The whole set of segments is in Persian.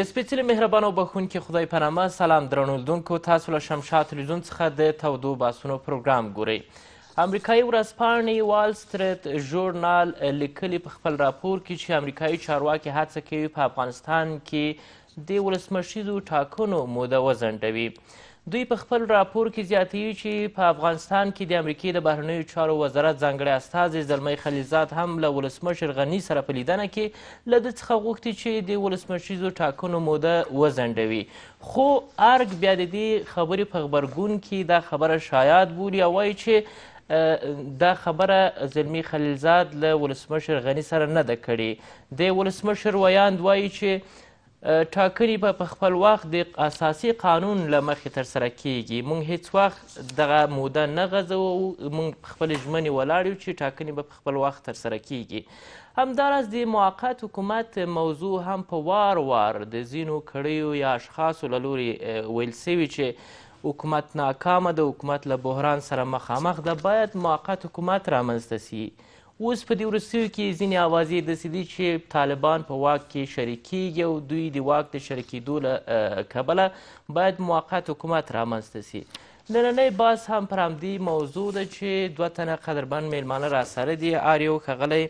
د سپېڅلي مهربان او بخښونکي خدای په نامه سلام درنو لیدونکو تاسو له شمشاه تلویزیون څخه د تودو باسونو پروګرام ګورئ امریکایي ورځپاڼې وال سټریټ ژورنال لیکلي په خپل راپور کې چې امریکایي چارواکي هڅه کوي په افغانستان کې د ولسمشریزو ټاکنو موده وځنډوي دوی په خپل راپور کې زیاتوي چې په افغانستان کې د امریکې د بهرنیو چارو وزارت ځانګړی استازی زلمی خلیلزاد هم له ولسمشر غني سره په لیدنه کې له ده څخه غوښتي چې د ولسمشریزو ټاکنو موده وځنډوي خو ارګ بیا د دې خبرې په غبرګون کې دا خبره شایعات بولي او وایي چې دا خبره زلمی خلیلزاد له ولسمشر غني سره نه ده کړې د ولسمشر ویاند وایي چې ټاکنې به په خپل وخت د اساسي قانون له مخې ترسره کیږي موږ هیڅ وخت دغه موده نه غځوو موږ په خپلې ژمنې ولاړ یو چې ټاکنې به په خپل وخت ترسره کیږي همداراز د موقت حکومت موضوع هم په وار وار د ځینو کړیو یا اشخاصو له لورې ویل سوي چې حکومت ناکامه د حکومت له بحران سره مخامخ ده باید موقت حکومت رامنځته سي اوس په دې وروستیو کې ځینې اوازې داسې دي چې طالبان په واک کې شریکیږي او دوی د واک د شریکېدو له کبله باید موقت حکومت رامنځته سي نننی باز هم پر همدې موضوع ده چې دوه تنه قدرمن میلمانه راسره دي هر یو ښاغلی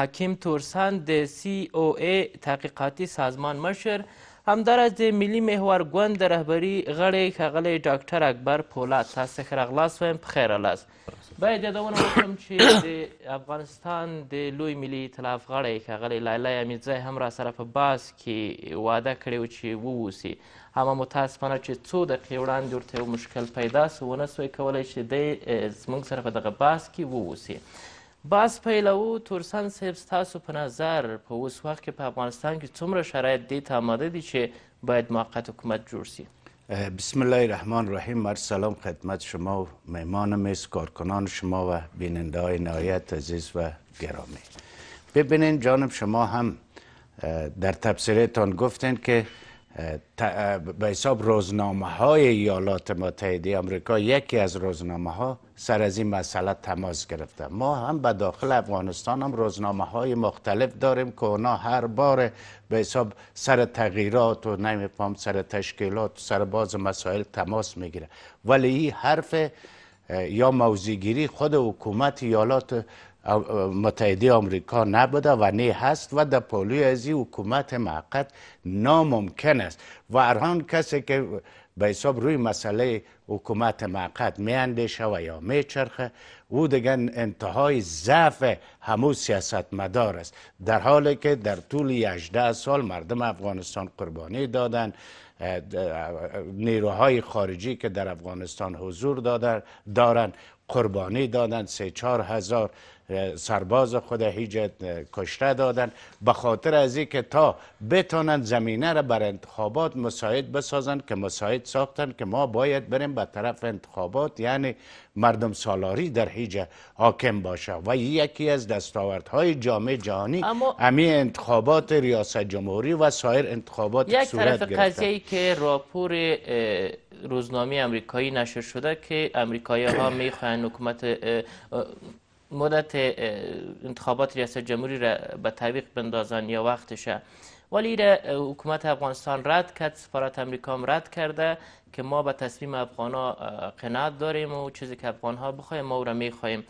حکیم تورسن د سی او ای تحقیقاتي سازمان مشر همداراز د ملي محور ګوند د رهبري غړی ښاغلی ډاکټر اکبر پولاد تاسو ښه راغلاست وایم په خیر راغلاست باید یادونه وکړم چې د افغانستان د لوی ملي ائتلاف غړی ښاغلی لایلی امیدزی هم راسره په باس کې وعده کړی و چې واوسي اما متاسفانه چې څو دقیقې وړاندې ورته یو مشکل پیدا سو ونه سوی کولی چې دی زموږ سره په دغه باس کې واوسي باز پیلو تورسن صاحب ستاسو په نظر په اوس وخت کې په افغانستان کې څومره شرایط دې ته آماده دي چې باید موقت حکومت جوړ سي بسم الله الرحمن الرحیم عرض سلام خدمت شما و مهمان میز کارکنان شما و بیننده های نهایت عزیز و گرامی ببینین جانب شما هم در تبصیرتان گفتین که به حساب روزنامه های ایالات متحده آمریکا یکی از روزنامه ها سر از این مسئله تماس گرفته ما هم به داخل افغانستان هم روزنامه های مختلف داریم که اونا هر بار به حساب سر تغییرات و نمیفهم سر تشکیلات و سر باز مسائل تماس میگیره ولی این حرف یا موزیگیری خود حکومت ایالات متحده آمریکا نبوده و نه هست و در پالوی از این حکومت معقد ناممکن است و هران کسی که به حساب روی مسئله حکومت معقد میاندیشه و یا میچرخه او دیگر انتهای ضعف همو سیاست مدار است در حالی که در طول 18 سال مردم افغانستان قربانی دادن نیروهای خارجی که در افغانستان حضور دادن دارند قربانی دادن سه چهار هزار سرباز خود هیجت کشته دادن به خاطر از که تا بتونن زمینه را بر انتخابات مساعد بسازند که مساعد ساختن که ما باید بریم به طرف انتخابات یعنی مردم سالاری در هیج حاکم باشه و یکی از دستاوردهای جامعه جهانی امی انتخابات ریاست جمهوری و سایر انتخابات یک طرف قضیه که راپور روزنامه امریکایی نشر شده که امریکایی ها میخوان حکومت مدت انتخابات ریاست جمهوری را به تعویق بندازن یا وقتشه ولی را حکومت افغانستان رد کرد سفارت امریکا هم رد کرده که ما به تصمیم افغان ها قناعت داریم و چیزی که افغان ها ما را میخواهیم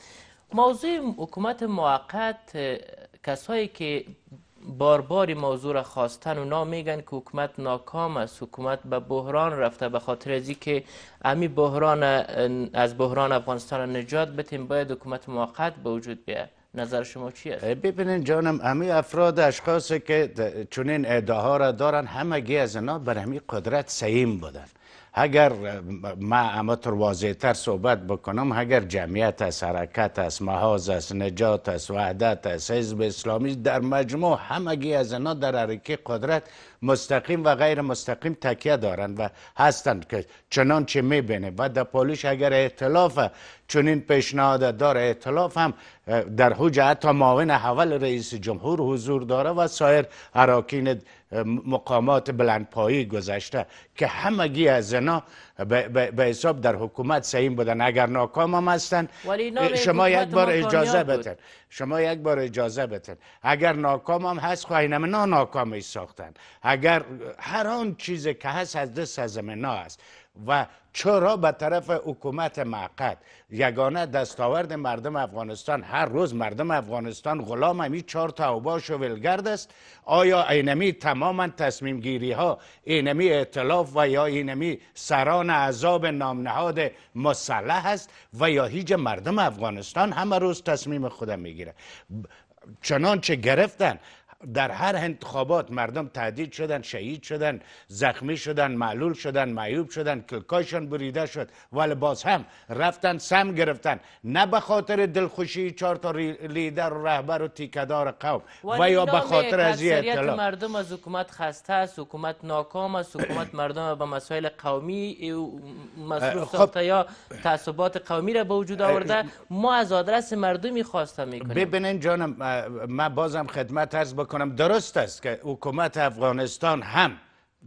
موضوع حکومت موقت کسایی که بارباری موضوع را خواستن نام میگن که حکومت ناکام است حکومت به بحران رفته به خاطر ازی که امی بحران از بحران افغانستان نجات بتیم باید حکومت موقت به وجود بیاد نظر شما چی است ببینین جانم امی افراد اشخاصی که چنین ادعاها را دارن همگی از اینا بر امی قدرت سیم بودن اگر ما اما واضح تر صحبت بکنم اگر جمعیت است حرکت است محاز است نجات است وحدت است حزب اسلامی در مجموع همگی از اینا در حرکه قدرت مستقیم و غیر مستقیم تکیه دارند و هستند که چنان چه میبینه و در پولیش اگر اعتلاف چنین پیشنهاد داره اعتلاف هم در حجه حتی معاون اول رئیس جمهور حضور داره و سایر اراکین مقامات بلندپایی گذشته که همگی از اینا به حساب در حکومت سعیم بودن اگر ناکام هم هستن شما یک بار اجازه بتن شما یک بار اجازه بتن اگر ناکام هم هست خواهی نمینا ناکامی ساختن اگر هر آن چیزی که هست از دست از است. و چرا به طرف حکومت معقد یگانه دستاورد مردم افغانستان هر روز مردم افغانستان غلام همی چهار تاوباش و ولگرد است آیا اینمی تماما تصمیم گیری ها اینمی اعتلاف و یا اینمی سران عذاب نامنهاد مسلح است و یا هیچ مردم افغانستان همه روز تصمیم خودم میگیره چنانچه گرفتن در هر انتخابات مردم تهدید شدن شهید شدن زخمی شدن معلول شدن معیوب شدن کلکاشان بریده شد ولی باز هم رفتن سم گرفتن نه به خاطر دلخوشی چهار تا لیدر و رهبر و تیکدار قوم و یا به خاطر از اطلاع مردم از حکومت خسته است حکومت ناکام است حکومت مردم به مسائل قومی مصروف خب. ساخته یا تعصبات قومی را به وجود آورده ما از آدرس مردم خواسته میکنیم ببینین جانم ما بازم خدمت هست با کنم درست است که حکومت افغانستان هم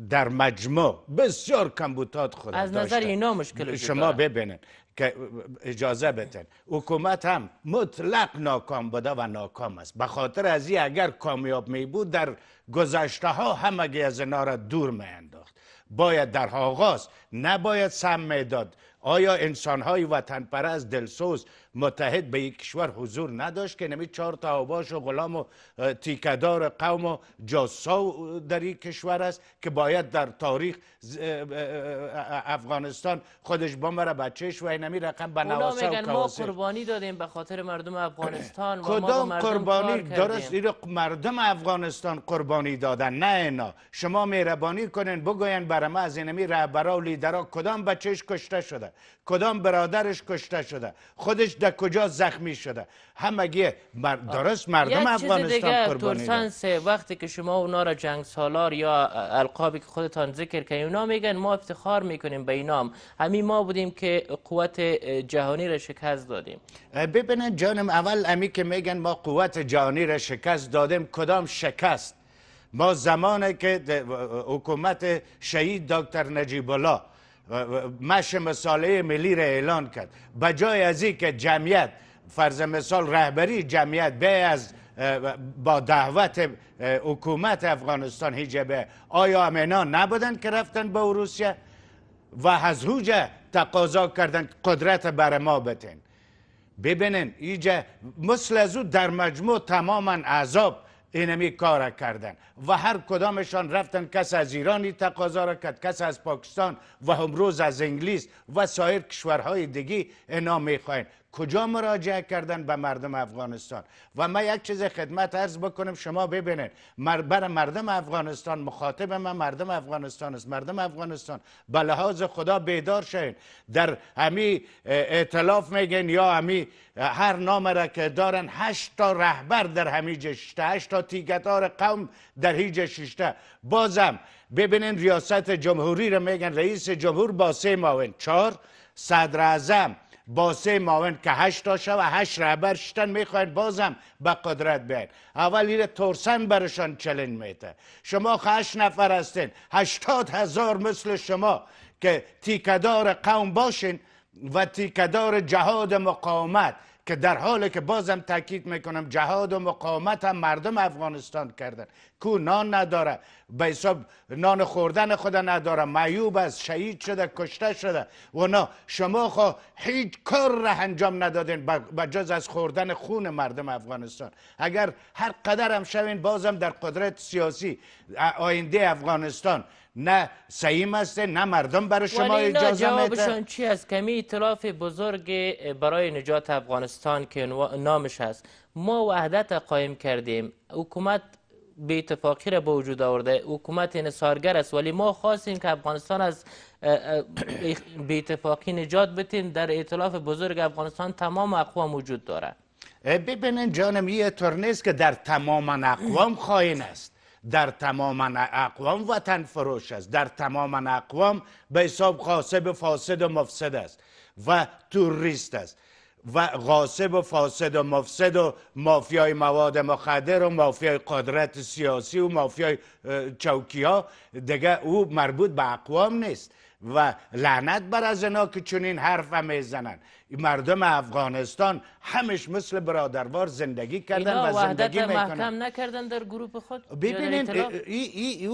در مجموع بسیار کمبوتات خود از نظر اینا مشکل شما ببینید که اجازه بتن حکومت هم مطلق ناکام بوده و ناکام است به خاطر از این اگر کامیاب می بود در گذشته ها همگی از اینا را دور می انداخت باید در آغاز نباید سم داد آیا انسان های وطن پرست دلسوز متحد به یک کشور حضور نداشت که نمی چهار تا آباش و غلام و تیکدار قوم و جاسا در یک کشور است که باید در تاریخ افغانستان خودش بمره بچهش و اینمی رقم به ما قربانی دادیم به خاطر مردم افغانستان کدام ما قربانی درست این مردم افغانستان قربانی دادن نه اینا شما مهربانی کنین بگوین بر ما از اینمی رهبرا و لیدرا کدام بچهش کشته شده کدام برادرش کشته شده خودش در کجا زخمی شده همگی مر... درست مردم افغانستان قربانی یک وقتی که شما اونا را جنگ سالار یا القابی که خودتان ذکر کنید اونا میگن ما افتخار میکنیم به اینام همین ما بودیم که قوت جهانی را شکست دادیم ببینن جانم اول امی که میگن ما قوت جهانی را شکست دادیم کدام شکست ما زمانی که حکومت شهید دکتر نجیب الله مش مساله ملی را اعلان کرد بجای از این که جمعیت فرض مثال رهبری جمعیت به از با دعوت حکومت افغانستان به آیا امنا نبودند که رفتن به روسیه و از هوجه تقاضا کردن قدرت بر ما بتین ببینین ایجا مثل از او در مجموع تماما عذاب اینمی کار کردن و هر کدامشان رفتن کس از ایرانی تقاضا را کرد کس از پاکستان و امروز از انگلیس و سایر کشورهای دیگی اینا میخواین کجا مراجعه کردن به مردم افغانستان و من یک چیز خدمت عرض بکنم شما ببینید بر مردم افغانستان مخاطب من مردم افغانستان است مردم افغانستان به لحاظ خدا بیدار شین در همی اعتلاف میگن یا همی هر نام را که دارن هشت تا رهبر در همی جشته هشت تا تیگدار قوم در هیچ جشته بازم ببینین ریاست جمهوری را میگن رئیس جمهور با سه معاون چهار صدر اعظم با سه معاون که هشت تا و هشت رهبر شدن میخواین بازم به قدرت بیاین اول ایره ترسن برشان چلنج میته شما هشت نفر هستین هشتاد هزار مثل شما که تیکدار قوم باشین و تیکدار جهاد مقاومت که در حالی که بازم تاکید میکنم جهاد و مقاومت هم مردم افغانستان کردن کو نان نداره به حساب نان خوردن خود نداره معیوب از شهید شده کشته شده و نه شما خو هیچ کار را انجام ندادین جز از خوردن خون مردم افغانستان اگر هر قدر هم شوین بازم در قدرت سیاسی آینده افغانستان نه سعیم است نه مردم برای شما اجازه میده ولی جوابشون چی هست کمی اطلاف بزرگ برای نجات افغانستان که نامش هست ما وحدت قایم کردیم حکومت به اتفاقی را به وجود آورده حکومت انصارگر است ولی ما خواستیم که افغانستان از به اتفاقی نجات بتیم در اطلاف بزرگ افغانستان تمام اقوام وجود داره ببینین جانم یه نیست که در تمام اقوام خواهی است در تمام اقوام وطن فروش است در تمام اقوام به حساب قاسب فاسد و مفسد است و توریست است و غاصب و فاسد و مفسد و مافیای مواد مخدر و مافیای قدرت سیاسی و مافیای چوکی ها دیگه او مربوط به اقوام نیست و لعنت بر از اینا که چنین حرف هم میزنن مردم افغانستان همش مثل برادروار زندگی کردن و زندگی میکنن محکم نکردن در گروه خود ببینید ای, ای,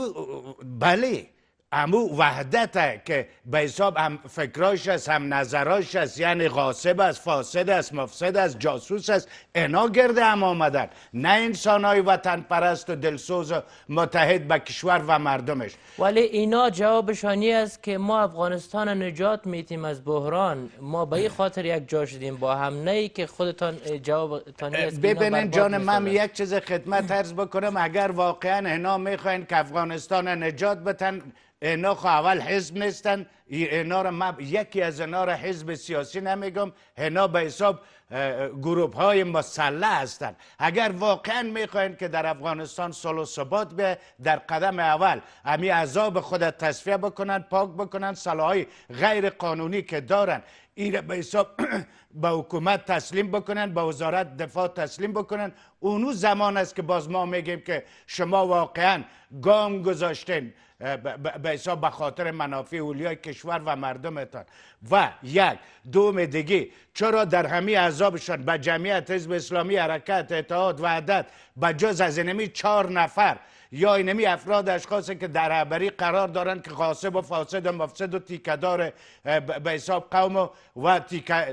بله امو وحدت که به حساب هم فکراش است هم نظراش است یعنی غاصب است فاسد است مفسد است جاسوس است اینا گرده هم آمدن نه انسان های وطن پرست و دلسوز و متحد به کشور و مردمش ولی اینا جوابشانی است که ما افغانستان نجات میتیم از بحران ما به خاطر یک جا شدیم با هم نه ای که خودتان جوابتانی است ببینین جان من یک چیز خدمت عرض بکنم اگر واقعا اینا میخواین که افغانستان نجات بتن اینا اول حزب نیستن اینا را یکی از اینا را حزب سیاسی نمیگم اینا به حساب گروپ های مسلح هستن اگر واقعا میخواین که در افغانستان صلح و ثبات به در قدم اول امی عذاب خود تصفیه بکنن پاک بکنن های غیر قانونی که دارن این به حساب به حکومت تسلیم بکنن به وزارت دفاع تسلیم بکنن اونو زمان است که باز ما میگیم که شما واقعا گام گذاشتین به حساب به خاطر منافع اولیای کشور و مردمتان و یک دوم دیگه چرا در همی عذابشان به جمعیت حزب اسلامی حرکت اتحاد و عدد به جز از اینمی چهار نفر یا اینمی افراد اشخاصی که در رهبری قرار دارن که قاسب و فاسد و مفسد و تیکدار به حساب قوم و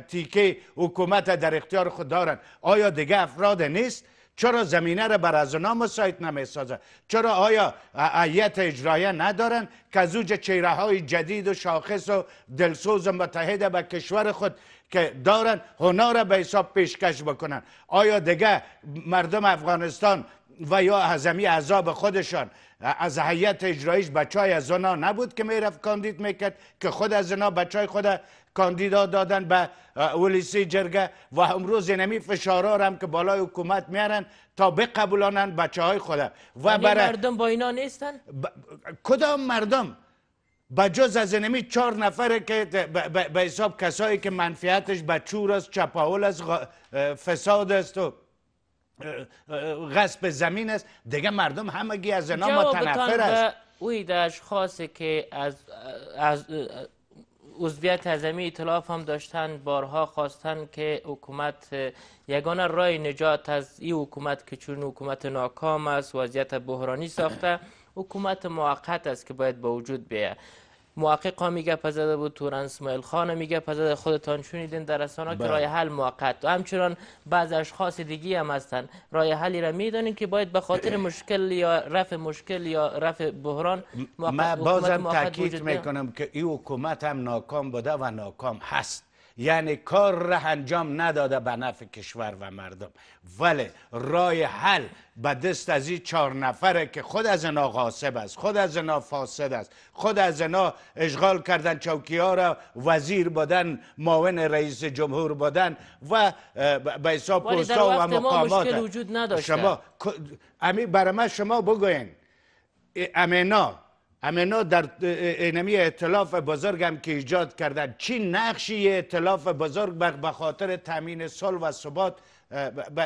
تیکه حکومت در اختیار خود دارن آیا دیگه افراد نیست چرا زمینه را بر از اونا مساید نمی سازه چرا آیا عیت اجرایه ندارن که از اوج چهره های جدید و شاخص و دلسوز و متحد به کشور خود که دارن هنر به حساب پیشکش بکنن آیا دیگه مردم افغانستان و یا از همی عذاب خودشان از حیات اجرایش بچه های از اونا نبود که میرفت کاندید میکرد که خود از اونا بچه های خود کاندیدا دادن به ولیسی جرگه و امروز نمی فشارا هم که بالای حکومت میارن تا بقبولانن بچه های خود و یعنی برای مردم با اینا نیستن؟ کدام مردم؟ بجز از اینمی چهار نفره که به حساب کسایی که منفیتش به چور است چپاول است فساد است و غصب زمین است دیگه مردم همگی از اینا متنفر است اوی در اشخاصی که از از عضویت هزمی اطلاف هم داشتن بارها خواستن که حکومت یگانه رای نجات از این حکومت که چون حکومت ناکام است وضعیت بحرانی ساخته حکومت موقت است که باید به وجود بیاید محقق ها میگه پزده بود تورن اسماعیل خان میگه پزده خودتان شنیدین در رسانه که بله. راه حل موقت و همچنان بعض اشخاص دیگی هم هستن رای حلی را میدانین که باید به خاطر مشکل یا رفع مشکل یا رفع بحران من بازم تاکید میکنم که این حکومت هم ناکام بوده و ناکام هست یعنی کار ره انجام نداده به نفع کشور و مردم ولی رای حل به دست از این چهار نفره که خود از اینا غاصب است خود از اینا فاسد است خود از اینا اشغال کردن چوکی ها را وزیر بودن معاون رئیس جمهور بودن و به حساب پستا و مقامات وجود شما امی برای شما بگوین امینا امینا در اینمی اطلاف بزرگ هم که ایجاد کردن چی نقشی اطلاف بزرگ به خاطر تامین صلح و ثبات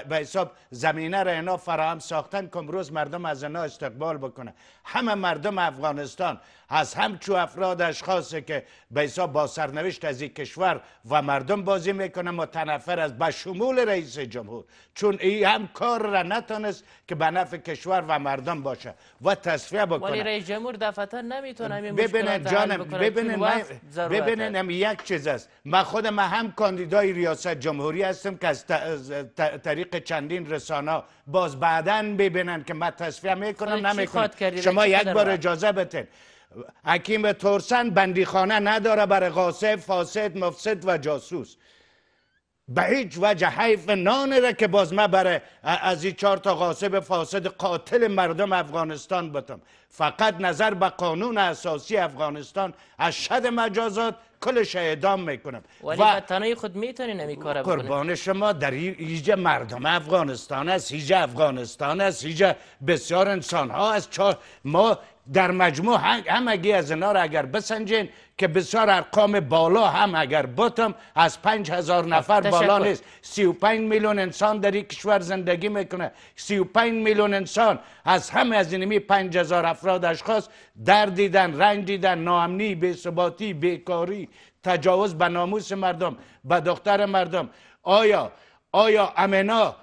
به حساب زمینه را اینا فراهم ساختن که امروز مردم از اینا استقبال بکنه همه مردم افغانستان از همچو افراد اشخاصی که بیسا با سرنوشت از این کشور و مردم بازی میکنه متنفر از به شمول رئیس جمهور چون این هم کار را نتانست که به نفع کشور و مردم باشه و تصفیه بکنه ولی رئیس جمهور دفتر نمیتونه مشکلات جانم یک چیز است من خودم هم کاندیدای ریاست جمهوری هستم که از طریق چندین رسانه باز بعدن ببینن که من تصفیه میکنم نمیکنم شما یک بار اجازه بتین حکیم ترسن بندیخانه نداره برای غاصب فاسد مفسد و جاسوس به هیچ وجه حیف را که باز ما برای از این چهار تا غاسب فاسد قاتل مردم افغانستان بتم فقط نظر به قانون اساسی افغانستان از شد مجازات کلش اعدام میکنم ولی و خود میتونین نمی کار قربان شما در اینجا مردم افغانستان است اینجا افغانستان است اینجا بسیار انسان ها از ما در مجموع همگی از اینا را اگر بسنجین که بسیار ارقام بالا هم اگر باتم از پنج هزار نفر بالا نیست سی و پنج میلیون انسان در این کشور زندگی میکنه سی و پنج میلیون انسان از همه از اینمی پنج هزار افراد اشخاص در دیدن رنج دیدن ناامنی بیثباتی بیکاری تجاوز به ناموس مردم به دختر مردم آیا آیا امنا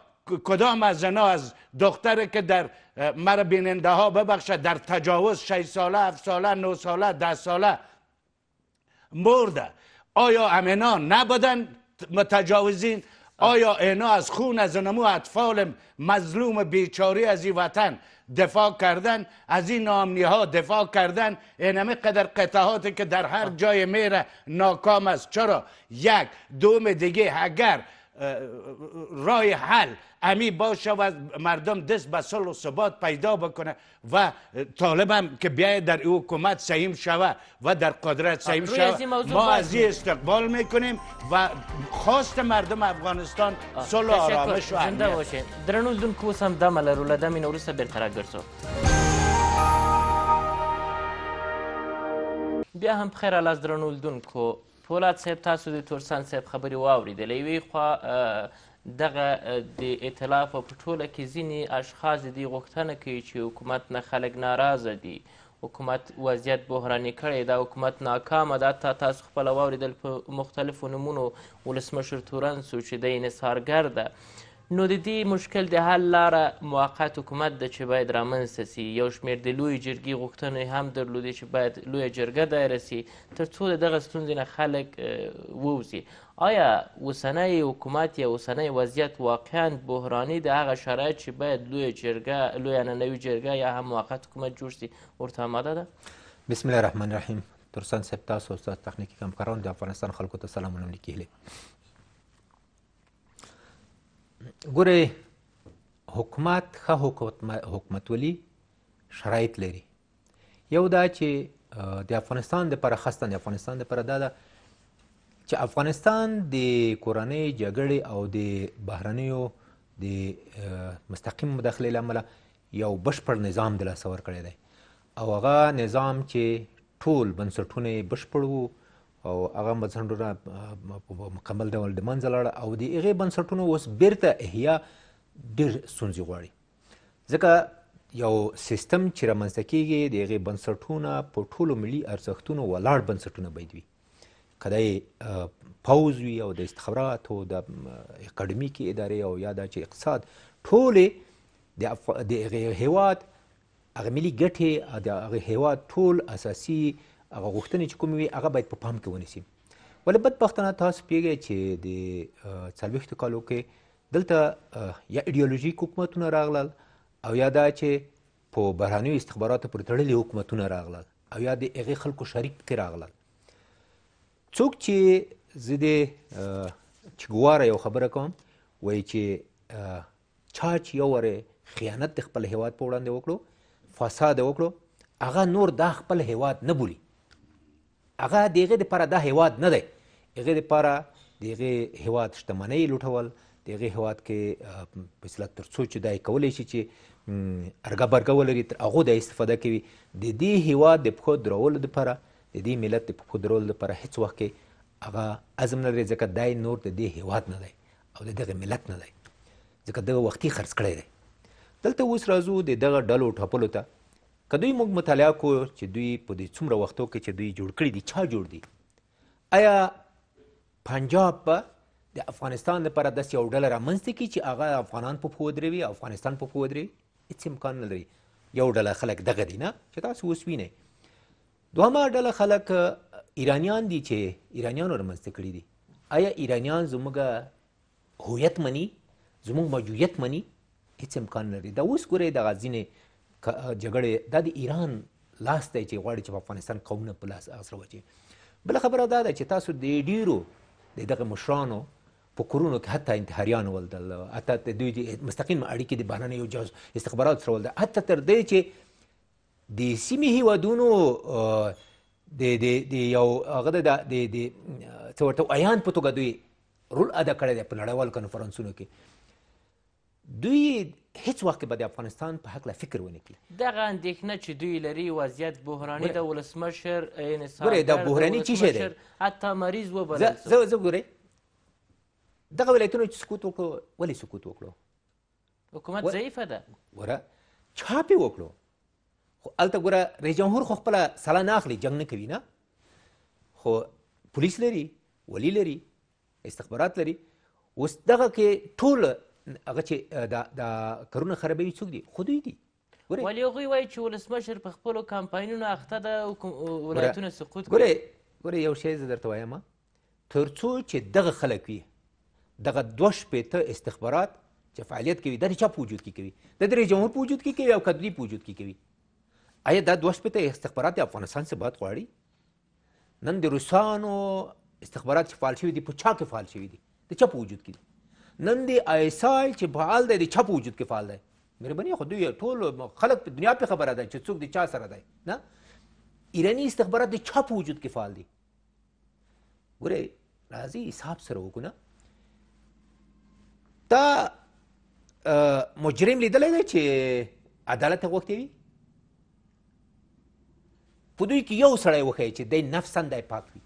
کدام از اینا از دختر که در مرا بیننده ها ببخشد در تجاوز 6 ساله هفت ساله 9 ساله 10 ساله مرده آیا امنا نبودن متجاوزین آیا اینا از خون از نمو اطفال مظلوم بیچاری از این وطن دفاع کردن از این نامنی ها دفاع کردن این قدر قطعاتی که در هر جای میره ناکام است چرا یک دوم دیگه اگر رای حل امی باشه و مردم دست به صلح و ثبات پیدا بکنه و طالبم که بیاید در او حکومت سهیم شوه و در قدرت سیم شوه ما از این استقبال میکنیم و خواست مردم افغانستان صلح و آرامش و باشه در دون کوس هم دم لروله این اروس برطرق گرسو بیا هم بخیر از درنول دون کو فولاد صاحب تاسو د تورسان صاحب خبرې واورېدې له یوې خوا دغه د ائتلاف په ټوله کې ځینې اشخاص د دې غوښتنه کوي چې حکومت نه خلک ناراضه دي حکومت وضعیت بحراني کړی دا حکومت ناکامه ده تا تاسو خپله واورېدل په مختلفو نومونو ولسمشر تورن سو چې دی انحصارګر ده نو د دې مشکل د حل لاره موقت حکومت ده چې باید رامنځته سي یو شمېر د لویې جرګې غوښتنې هم درلودې چې باید لویه جرګه دایره سي تر څو د دغه ستونزې نه خلک ووځي آیا اوسنی حکومت یا اوسنی وضعیت واقعا بحراني د هغه شرایط چې باید لویه جرګه لویه ننوي جرګه یا هم موقت حکومت جوړ سي ورته آماده ده بسم الله الرحمن الرحیم ترسان صاحب تاسو استاد تخنیکي همکاران د افغانستان خلکو ته سلامونه لیکلي ګوره حکومت ښه حکومت ولی شرایط لري یو دا چې د افغانستان دپاره خاصتاً د افغانستان دپاره دا ده چې افغانستان د کورنۍ جګړې او د بهرنیو د مستقیم مداخلې له امله یو بشپړ نظام د لاسه ورکړی دی او هغه نظام چې ټول بنسټونه یې بشپړ وو او هغه بنسټونه په مکمل ډول د منځه لاړه او د هغې بنسټونو اوس بیرته احیا ډېر ستونزې غواړي ځکه یو سیستم چې رامنځته کیږي د هغې بنسټونه په ټولو ملي ارزښتونو ولاړ بنسټونه باید وي که دا پوز وي او د استخباراتو د اکاډمیکې ادارې او یا دا چې اقتصاد ټولې د اف... د هغې هیواد هغه ملي ګټې د هغې هیواد ټول اساسي هغه غوښتنې چې کومې وي هغه باید په پا پام کې ونیسي ولې بدبختانه تاسو پیږئ چې د څلوېښتو کالو کې دلته یا ایډیالوژیک حکومتونه راغلل او یا دا چې په بهرانیو استخباراتو پر تړلي حکومتونه راغلل او یا د هغې خلکو شریک پکې راغلل څوک چې زه د چګواره یو خبره کوم وایي چې چا چې یو وارې خیانت د خپل هیواد په وړاندې وکړو فساد وکړو هغه نور دا خپل هیواد نه بولي هغه د هغې دپاره دا هیواد نه دی هغې دپاره د هغې هیواد شتمنۍ لوټول د هغې هیواد کې په اصطلاح تر څو چې دا کولی شي چې ارګه برګه ولري تر هغو د استفاده کوي د دې هیواد د پښو درولو دپاره د دې ملت د پښو درولو دپاره هیڅ وخت کې هغه عزم نه لري ځکه دای نور د دې هیواد نه دی او د دغه ملت نه دی ځکه دغه وختي خرڅ کړی دی دلته اوس راځو د دغه ډلو ټاپلو ته که دوی موږ مطالعه کو چې دوی په دې څومره وختو کې چې دوی جوړ کړي دي چا جوړ دي آیا پنجاب به د افغانستان لپاره داسې یو ډله رامنځته کړي چې هغه افغانان په پښو ودروي افغانستان په پښو ودروي هېڅ امکان نه لري یو ډله خلک دغه دي نه چې تاسو اوس وینئ دوهمه ډله خلک ایرانیان دي چې ایرانیانو رامنځته کړي دي آیا ایرانیان زموږ هویت مني زموږ موجودیت مني هېڅ امکان نه لري دا اوس ګورئ دغه ځینې جګړې دا د ایران لاس دی چې غواړي چې په افغانستان قومونه په لاس اسره وچي بل خبره دا ده چې تاسو د ډیرو د دغه مشرانو په کورونو کې حتی انتحاریان ولدل حتی دوی مستقیم اړیکې د بهرنیو جاز استخبارات سره ولدل حتی تر دې چې د سیمې هیوادونو د د د یو هغه د د څه ورته عیان په توګه دوی رول ادا کړی دی په نړیوالو کنفرانسونو کې دوی هیڅ وخت به د افغانستان په حق لا فکر ونه کړي دغه اندېښنه چې دوی لري وضعیت بحراني د ولسمشر ګورئ دا بحراني چی شی دی حتی مریض وبلل زه زه ګورئ دغه ولایتونو چې سکوت وکړو ولې سکوت وکړو حکومت ضعیفه ده ګوره چاپ یې وکړو خو هلته ګوره رئیس جمهور خو خپله سلا نه اخلي جنګ نه کوي نه خو پولیس لري ولی لري استخبارات لري اوس دغه کې ټول هغه چې دا کارونه خرابوي څوک دي خو دوی دي ولې هغوی وایي چې ولسمشر په خپلو کمپاینونو اخته ده ولایتونه سقوط ګورئ ګورئ یو شی زه درته وایم تر څو چې دغه خلک وي دغه دوه شپېته استخبارات چې فعالیت کوي دا د چا په وجود کې کوي د درې جمهور په وجود کې کوي او که دوی په وجود کې کوي آیا دا دوه شپېته استخبارات د افغانستان ثبات غواړي نن د روسانو استخبارات چې فعال شوي دي په چا کې فعال شوي دي د چا په وجود کې دي نن دی ایسایل چې فعال دی د چا په وجود کې فعال دی مهرباني خو دوی ټول خلک په دنیا په خبره ده چې څوک د چا سره دی نه ایرانی استخبارات د چا په وجود کې فعال دي ګوره راځي حساب سره وکړو تا مجرم لیدلی دی چې عدالت یې غوښتی وي په دوی کې یو سړی وښیي چې دی نفسا دی پاک وي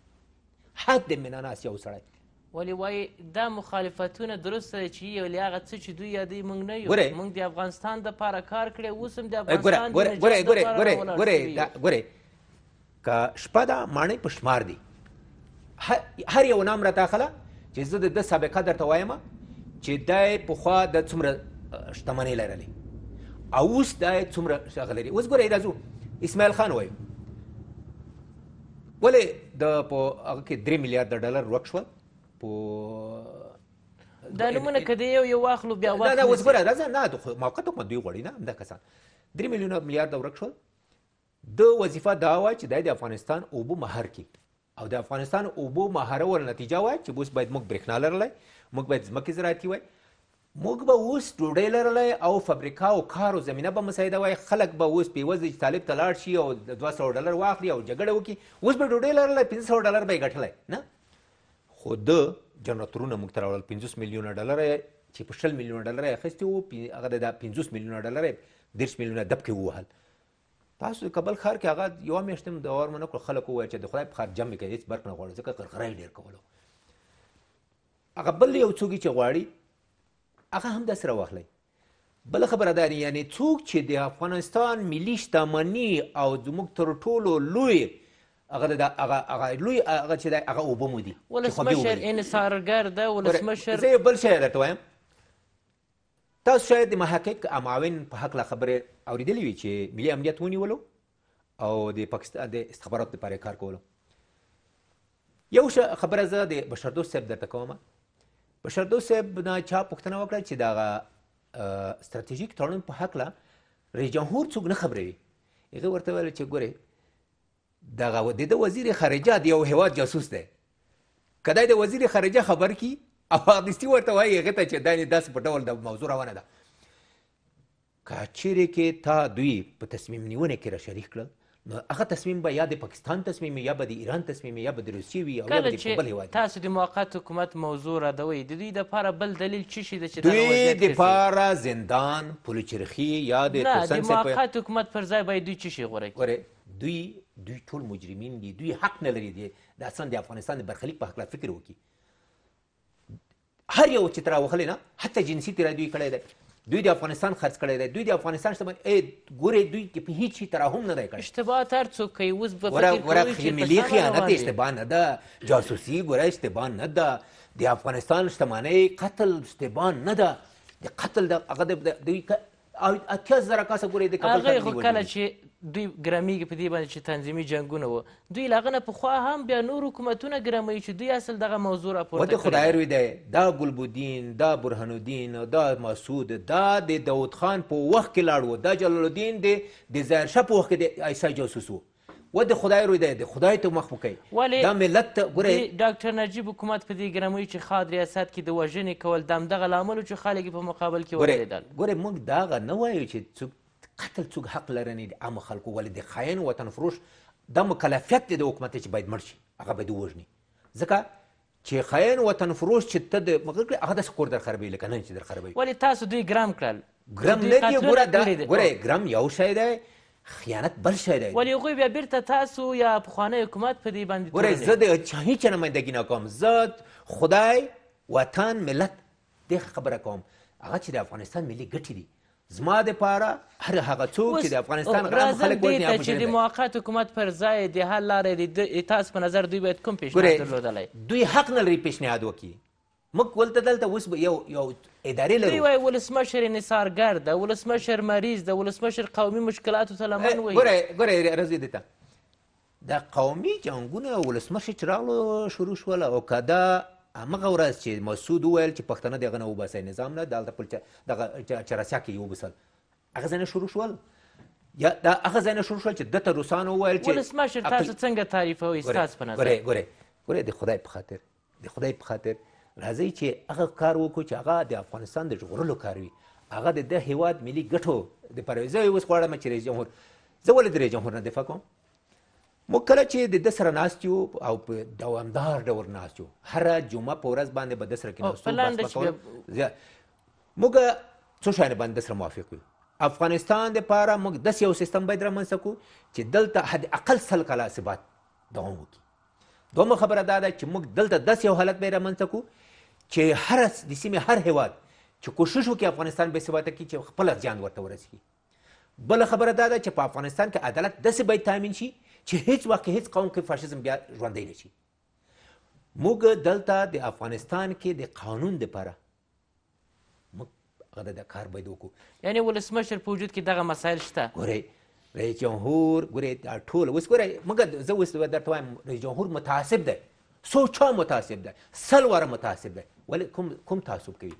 حد د مناناس یو سړی ولی وای دا مخالفتونه درسته چې یو لري هغه څه چې دوی یادې مونږ نه یو مونږ د افغانستان د لپاره کار کړی اوس هم د افغانستان ګوره ګوره ګوره ګوره ګوره ګوره که شپه ده ماڼۍ په شمار دي هر یو نام راته اخله چې زه د ده سابقه درته وایم چې دی پخوا د څومره شتمنۍ لرلې او اوس دی څومره هغه لري اوس ګوره راځو اسماعیل خان وایو ولې د په هغه کې درې میلیارده ډالر ورک شول په دا نمونه کدی یو یو واخلو بیا واخلو دا اوس ګوره راځه نه موقته کوم دوی غوړي نه همدا کسان درې میلیونه میلیارد ورک شول د وظیفه دا و چې د افغانستان اوبو مهر کې او د افغانستان اوبو مهره ور نتیجه و چې اوس باید موږ برېښنا لرلای موږ باید ځمکې زراعتي وای موږ به اوس ډوډۍ لرلای او فابریکا او کار او زمینه به مساعده وای خلک به اوس بېوزله طالب ته لاړ شي او 200 ډالر واخلي او جګړه وکړي اوس به ډوډۍ لرلای 500 ډالر به یې ګټلای نه خو د جنراتورونه موږ ته راوړل 50 میلیونه ډالر چې په 60 میلیونه ډالر یې اخیستی وو هغه د 50 میلیونه ډالر یې 30 میلیونه دب کې ووهل تاسو د کابل ښار کې هغه یو میاشتم دوام نه کړ خلک وایي چې د خدای په خار جمع کې هیڅ برق نه غواړي ځکه قرقره ډیر کولو هغه بل یو څوک چې غواړي هغه هم د سره واخلي بل خبره ده یعنی څوک چې د افغانستان ملي شتمني او زموږ تر ټولو لوی هغه د هغه هغه لوی هغه چې دی هغه اوبه مو دي ولسمشر انصارګر ده ولسمشر زه بل شی درته وایم تاسو شاید د محقق معاون په هکله خبرې اورېدلې وي چې ملي امنیت ونیولو او د پاکستان د استخباراتو لپاره کار کولو یو خبره زه د بشردوست صاحب درته کوم بشردوست صاحب نه چا پوښتنه وکړه چې دغه ستراتیژیک تړون په هکله رئیس جمهور څوک نه خبروي هغه ورته ویل چې ګوره دغه د د وزیر خارجه د یو هیواد جاسوس دی کدا د وزیر خارجه خبر کی او حدیثي ورته وایي هغه ته چې دانه داس په ډول د موضوع روانه ده کاچېرې کې تا دوی په تصمیم نیونه کې را شریک کړل نو هغه تصمیم به یا د پاکستان تصمیم یا به د ایران تصمیم یا به د روسیې وي او یا به د بل هېواد تاسو د موقت حکومت موضوع ردوئ د دوی دپاره بل دلیل څه شي ده چې دوی دپاره زندان پلوچرخي یا د نه د موقت حکومت پر ځای باید دوی څه شي غوره کړي دوی دوی ټول مجرمین دي دوی حق نه لري دي د اصلا د افغانستان د برخلیک په هکله فکر وکړي هر یو چې تر واخلې نه حتی جنسي تیر دوی کړی دی دوی د افغانستان خرڅ کړی دی دوی د افغانستان شتمن ای ګورې دوی کې په هیڅ شي ترحم نه دی کړی اشتباهات هر څوک کوي اوس به فکر کوي چې ملي خیانت اشتباه نه ده جاسوسي ګوره اشتباه نه ده د افغانستان شتمنۍ قتل اشتباه نه ده د قتل د هغه د دوی اتیا زره کاسه ګورې د کابل هغه خو کله چې دوی ګرمیږي په دې باندې چې تنظیمي جنګونه وو دوی له هغه نه پخوا هم بیا نور حکومتونه ګرموي چې دوی اصل دغه موضوع راپورته کړي خدای روی دی دا ګلبودین دا برهان الدین دا مسعود دا د داود خان په وخت کې لاړ وو دا جلال الدین د د ظاهرشاه په وخت کې د ایسا جاسوس وو و د خدای روی دی د خدای ته مخ وکړي دا ملت ګوره ډاکټر نجیب حکومت په دې ګرموي چې خاد ریاست کې د وژنې کول د همدغه لاملو چې خلک په مقابل کې ودرېدل ګوره موږ دغه نه وایو چې څوک قتل څوک حق لري نه د عامه خلکو ولې د خاین وطن فروش دا مکلفیت دی د حکومت چې باید مړ شي هغه باید ووژني ځکه چې خاین وطن فروش چې ته د مغل هغه داسې کور در خرابوي لکه نن چې در خرابوي ولې تاسو دوی ګرام کړل ګرام نه دی ګوره دا ګوره ګرام یو شی دی خیانت بل شی دی ولې هغوی بیا بیرته تاسو یا پخوانی حکومت په دې باندې ګوره زه د چا هیچا نمایندګي نه کوم زه خدای وطن ملت دې خبره کوم هغه چې د افغانستان ملي ګټې دي زما د پاره هر هغه څوک چې د افغانستان غرام خلک وایي نه چې د موقت حکومت پر ځای د حل لارې د تاسو په نظر دوی باید کوم پیشنهاد درلودلی دوی حق نه لري پیشنهاد وکړي موږ ولته دلته اوس یو یو ادارې لرو دوی وایي ولسمشر انحصارګر ده ولسمشر مریض ده ولسمشر قومي مشکلاتو ته لمن وایي ګوره ګوره رضی دته د قومي جنګونه ولسمشر چې راغلو شروع شول او که هغه ورځ چې مسعود وویل چې پښتانه دغه نه وباسئ نظام نه دلته پل دغه چرسیا کې یې وبوسل هغه ځای نه شروع شول یا دا هغه ځای نه شروع شول چې دته روسانو وویل چې ولسمشر تاسو څنګه تعریفوئ ستاسو په نظر ګورئ ګورئ ګورئ د خدای په خاطر د خدای په خاطر راځئ چې هغه کار وکړو چې هغه د افغانستان د ژغورلو کار وي هغه د ده هیواد ملي ګټو د پاره زه اوس غواړم چې رئیس جمهور زه ولې د رئیس جمهور نه دفاع کوم مو کله چې د دسر ناستیو او په دوامدار ډول ناستیو هر جمعه په ورځ باندې به دسر کې ناستو موږ څو شاینه باندې دسر موافق یو افغانستان د پاره موږ د یو سیستم باید رامنځته کو چې دلته حد اقل سل کاله ثبات دوام وکړي دومره خبره دا ده چې موږ دلته د یو حالت باید رامنځته کو چې هر د سیمې هر هیواد چې کوشش وکړي افغانستان به ثبات کړي چې خپل ځان ورته ورسیږي بل خبره دا ده چې په افغانستان کې عدالت داسې باید تامین شي چې هیڅ وخت هیڅ قوم کې فاشیزم بیا ژوندی نشي موږ دلته د افغانستان کې د قانون لپاره موږ د کار باید وکړو یعنی ولسمشر په وجود کې دغه مسایل شته ګورئ رئیس جمهور ګورئ دا ټول اوس ګورئ موږ زه اوس درته وایم رئیس جمهور متعصب دی څو چا متعصب دی سل واره متعصب دی ولې کوم کوم تعصب کوي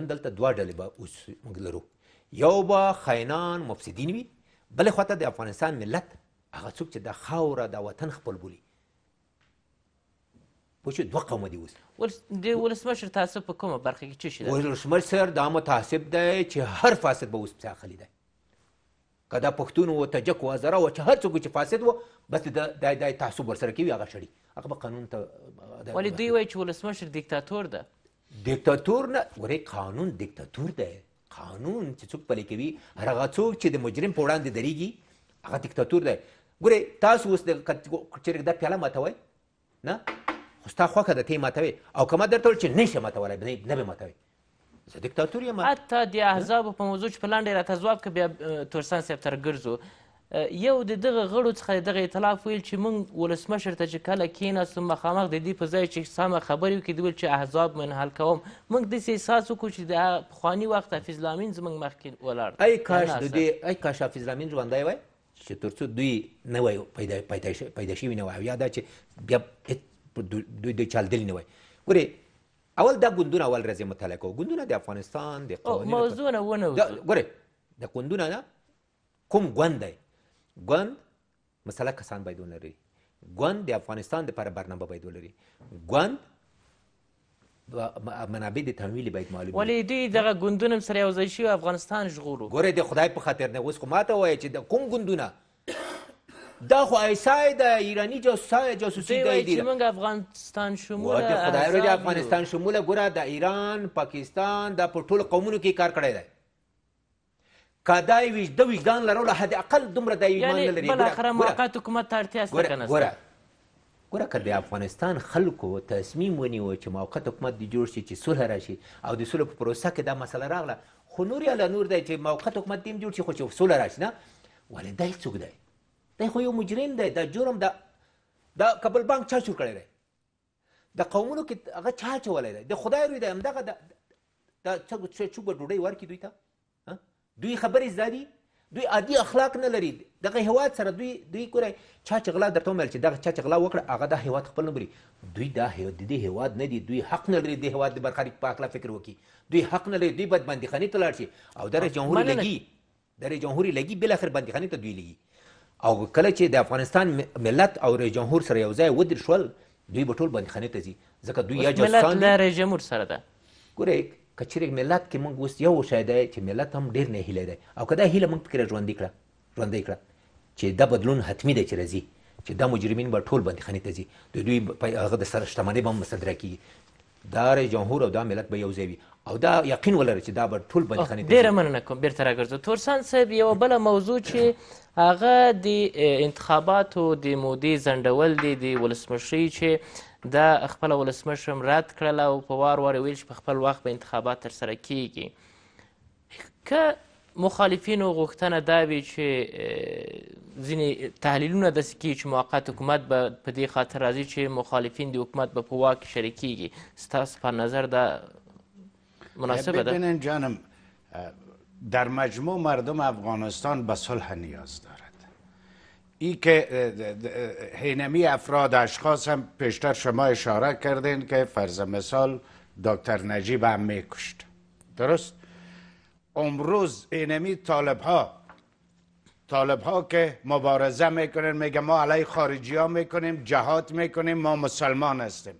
نن دلته دوه ډلې به اوس موږ لرو یو به خاینان مفسدین وي بلې خواته د افغانستان ملت هغه څوک چې دا خاوره دا وطن خپل بولي پوه شو دوه قومه دي اوس د ولسمشر تعصب په کومه برخه کې څه شی دی ولسمشر دا متعصب دی چې هر فاسد به اوس پسې اخلي دی که دا پښتون و تجک و هزاره و چې هر څوک چې فاسد و بس دا دا تعصب ورسره کوي هغه شړي هغه به قانون ته ولې دوی وایي چې ولسمشر دیکتاتور ده دیکتاتور نه ورې قانون دیکتاتور دی قانون چې څوک پلی کوي هغه څوک چې د مجرم په وړاندې درېږي هغه دیکتاتور دی ګوره تاسو اوس د چیرې دا پیاله ماتوئ نه خو ستا خوښه ده ته یې ماتوې او که ما درته وویل چې نه شې ماتولی نه به ماتوې زه دیکتاتور یم حتی د احزابو په موضوع چې په لنډه یې راته ځواب که بیا تورسان صاحب ته ګرځو یو د دغه غړو څخه دغه اطلاف ویل چې موږ ولسمشر ته چې کله کېناستو مخامخ د دې په ځای چې سمه خبرې وکړي دوی ویل چې احزاب منحل کوم موږ داسې احساس وکړو چې د پخواني وخت حفیظ لامین زموږ مخکې ولاړ ای کاش د دې ای کاش حفیظ لامین ژوندی وای چې ترڅو دوی نه وای پیدا پیدا پیدا شي نه وای یا دا چې بیا دوی د چالدل نه وای ګوره اول دا ګوندونه اول راځي مطالعه کوو ګوندونه د افغانستان د قوانینو موضوعونه ونه ګوره د ګوندونه نه کوم ګوند دی ګوند مسله کسان باید ولري ګوند د افغانستان لپاره برنامه باید ولري ګوند منابع د تمویل باید معلوم ولې دوی دغه ګوندونه سره یو ځای شي افغانستان ژغورو ګوره د خدای په خاطر نه اوس خو ماته وایي چې د کوم ګوندونه دا خو ایسای د ایرانی جاسوسای جاسوسی دی دی چې موږ افغانستان شمول د خدای رو د افغانستان شمول ګوره د ایران پاکستان د په ټول قومونو کې کار کړی دی کدای وجد وجدان لرو له حد اقل دومره د ایمان لري یعنی بل اخر موقت حکومت ته اړتیا څه کنه ګوره ګوره که د افغانستان خلکو تصمیم ونیوه چې موقت حکومت دې جوړ شي چې صلح راشي او د صلح په پروسه کې دا مسله راغله خو نور یاله نور دی چې موقت حکومت دې هم جوړ شي خو چې صلح راشي نه ولې دی څوک دی دی خو یو مجرم دی دا جرم دا د کابل بانک چا جوړ کړی دی د قومونو کې هغه چا اچولی دی د خدای روی دی همدغه د چوګه ډوډۍ ورکړي دوی ته دوی خبرې زده دي دوی عادي اخلاق نه لري دغه هواد سره دوی دوی ګورای چا چې غلا درته ویل چې دغه چا چې غلا وکړه هغه دا هواد خپل نه دوی دا هواد د دې هواد نه دي دوی حق نه لري د هواد د برخاري په اخلاق فکر وکړي دوی حق نه لري دوی بد بندخاني ته لاړ شي او دره جمهور لګي دره جمهور لګي بل اخر بندخاني ته دوی لګي او کله چې د افغانستان ملت او رئیس جمهور سره یو ځای ودر شول دوی به ټول بندخاني ته ځي ځکه دوی یا جاسوسان ملت له رئیس جمهور سره ده ګورئ کچېرې ملت کې موږ اوس یو شی دی چې ملت هم ډېر نهیلی دی او که دا هیله موږ پکې راژوندي کړه ژوندی کړه چې دا بدلون حتمي دی چې راځي چې دا مجرمین به ټول بندیخانې ته ځي د دوی هغه د سره شتمنۍ به هم مصدره کېږي دا رئیس جمهور او دا ملت به یو ځای وي او دا یقین ولرئ چې دا به ټول بندیخانې ته ډېره مننه کوم بېرته راګرځو تورسان صاحب یوه بله موضوع چې هغه د انتخاباتو د مودې ځنډول دي د ولسمشرۍ چې دا خپل ولسمشر مراد کړل او په وار وار ویل چې په خپل وخت به انتخابات تر سره کیږي که مخالفینو غوښتنه دا وي چې ځینې تحلیلونه داسې کیږي چې موقت حکومت به په دې خاطر راځي چې مخالفین د حکومت به په واک کې شریکیږي ستاسو په نظر دا مناسبه ده ببینین جانم در مجموع مردم افغانستان به صلح نیاز دارد ای که هینمی افراد اشخاص هم پیشتر شما اشاره کردین که فرض مثال دکتر نجیب هم میکشت درست؟ امروز اینمی طالب ها طالب ها که مبارزه میکنن میگه ما علیه خارجی ها میکنیم جهاد میکنیم ما مسلمان هستیم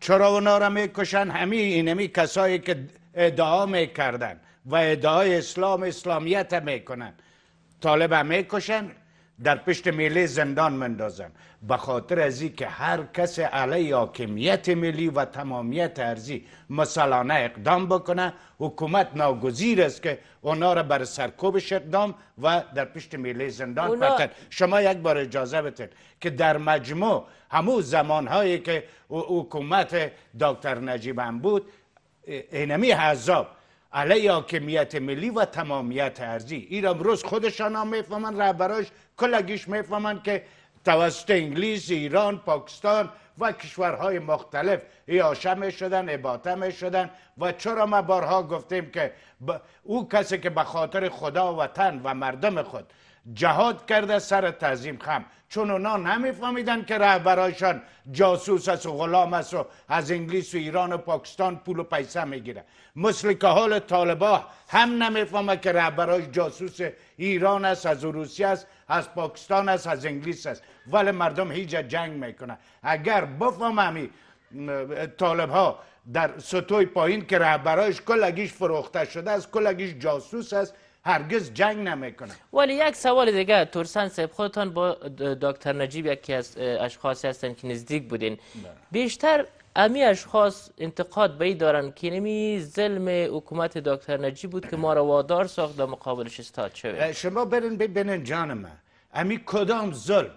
چرا اونا را میکشن همین اینمی کسایی که ادعا میکردن و ادعای اسلام اسلامیت میکنن طالب هم میکشن در پشت میله زندان مندازن به خاطر از که هر کس علیه حاکمیت ملی و تمامیت ارزی مسلانه اقدام بکنه حکومت ناگزیر است که اونا را بر سرکوب اقدام و در پشت میله زندان اونا... شما یک بار اجازه بتید که در مجموع همو زمانهایی که حکومت دکتر نجیب بود اینمی حذاب علیه حاکمیت ملی و تمامیت ارزی ایران روز خودشان هم میفهمن رهبراش کلگیش میفهمن که توسط انگلیس ایران پاکستان و کشورهای مختلف ایاشه می شدن میشدن می شدن و چرا ما بارها گفتیم که او کسی که به خاطر خدا و وطن و مردم خود جهاد کرده سر تعظیم خم چون اونا نمیفهمیدن که رهبرایشان جاسوس است و غلام است و از انگلیس و ایران و پاکستان پول و پیسه میگیره مثل که حال طالبا هم نمیفهمه که رهبراش جاسوس ایران است از روسیه است از پاکستان است از انگلیس است ولی مردم هیچ جنگ میکنه اگر بفهمی طالب ها در سطوی پایین که رهبرایش کلگیش فروخته شده است کلگیش جاسوس است هرگز جنگ نمیکنه ولی یک سوال دیگه تورسن صاحب خودتان با دکتر نجیب یکی از اشخاص هستن که نزدیک بودین بله. بیشتر امی اشخاص انتقاد به دارن که نمی ظلم حکومت دکتر نجیب بود که ما را وادار ساخت در مقابلش استاد شوید شما برین ببینین جان امی کدام ظلم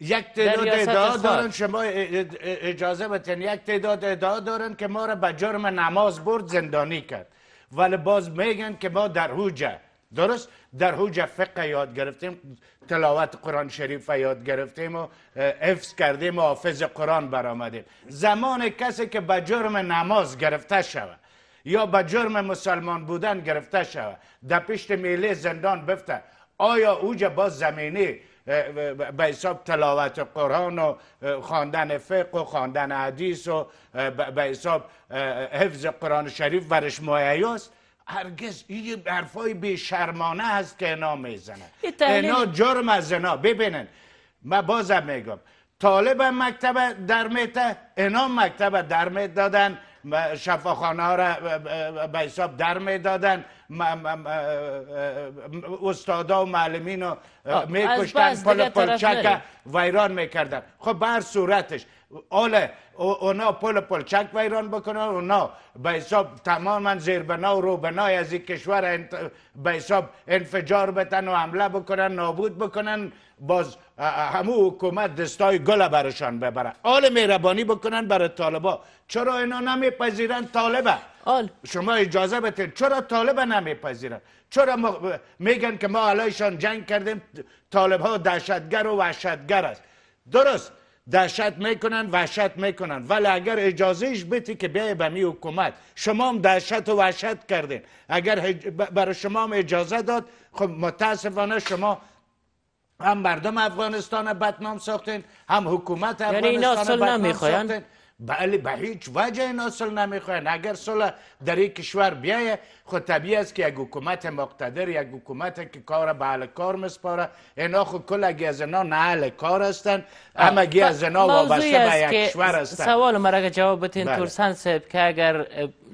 یک تعداد ادعا دارن شما اجازه بتین یک تعداد ادعا دارن که ما را به جرم نماز برد زندانی کرد ولی باز میگن که ما در حوجه درست در حوج فقه یاد گرفتیم تلاوت قرآن شریف یاد گرفتیم و حفظ کردیم و حافظ قرآن برآمدیم زمان کسی که به جرم نماز گرفته شود یا به جرم مسلمان بودن گرفته شود در پشت میله زندان بفته آیا اوج باز زمینی به حساب تلاوت قرآن و خواندن فقه و خواندن حدیث و به حساب حفظ قرآن شریف ورش مهیا هرگز این حرفای شرمانه هست که اینا میزنه اینا جرم از اینا ببینن ما بازم میگم طالب مکتب در میته اینا مکتب در دادن شفاخانه ها را به حساب در میدادن استادا و معلمین رو خب، کشتن پل پلچک ویران میکردن خب بر صورتش آله اونا پل پلچک ویران بکنن اونا به حساب تماما زیربنا و روبنای از این کشور به حساب انفجار بتن و حمله بکنن نابود بکنن باز همو حکومت دستای گل برشان ببرن آل مهربانی بکنن بر طالبا چرا اینا نمیپذیرن طالبه آل. شما اجازه بتین چرا طالبه نمیپذیرن چرا میگن که ما علایشان جنگ کردیم طالب ها دهشتگر و وحشتگر است درست دهشت میکنن وحشت میکنن ولی اگر اجازهش بتی که بیای به می حکومت شما هم دهشت و وحشت کردین اگر برای شما هم اجازه داد خب متاسفانه شما هم مردم افغانستان بدنام ساختین هم حکومت یعنی افغانستان بدنام ساختن بله به هیچ وجه این اصل نمیخواین اگر صلح در این کشور بیایه خود خب طبیعی است که یک حکومت مقتدر یک حکومت که کار به حل کار مسپاره اینا خود خب کل اگه از اینا نه حل کار هستن اما اگه از اینا وابسته به یک کشور هستن سوال مرا جواب بتین بله. که اگر